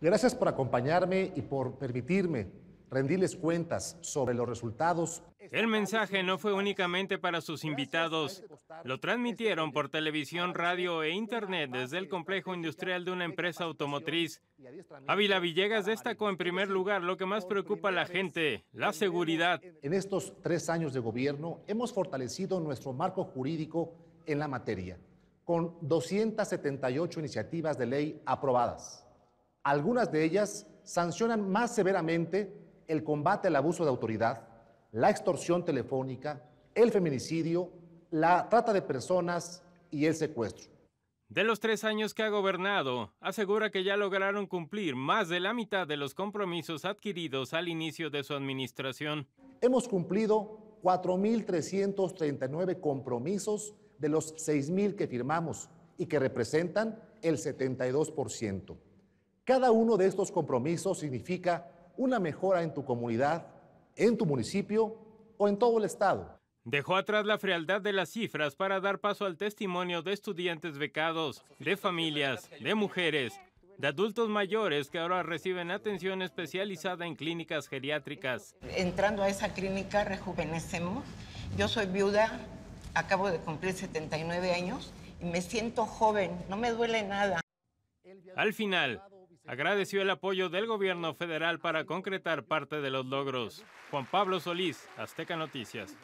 Gracias por acompañarme y por permitirme rendirles cuentas sobre los resultados. El mensaje no fue únicamente para sus invitados. Lo transmitieron por televisión, radio e internet desde el complejo industrial de una empresa automotriz. Ávila Villegas destacó en primer lugar lo que más preocupa a la gente, la seguridad. En estos tres años de gobierno hemos fortalecido nuestro marco jurídico en la materia, con 278 iniciativas de ley aprobadas algunas de ellas sancionan más severamente el combate al abuso de autoridad, la extorsión telefónica, el feminicidio, la trata de personas y el secuestro. De los tres años que ha gobernado, asegura que ya lograron cumplir más de la mitad de los compromisos adquiridos al inicio de su administración. Hemos cumplido 4.339 compromisos de los 6.000 que firmamos y que representan el 72%. Cada uno de estos compromisos significa una mejora en tu comunidad, en tu municipio o en todo el estado. Dejó atrás la frialdad de las cifras para dar paso al testimonio de estudiantes becados, de familias, de mujeres, de adultos mayores que ahora reciben atención especializada en clínicas geriátricas. Entrando a esa clínica rejuvenecemos. Yo soy viuda, acabo de cumplir 79 años y me siento joven, no me duele nada. Al final, agradeció el apoyo del gobierno federal para concretar parte de los logros. Juan Pablo Solís, Azteca Noticias.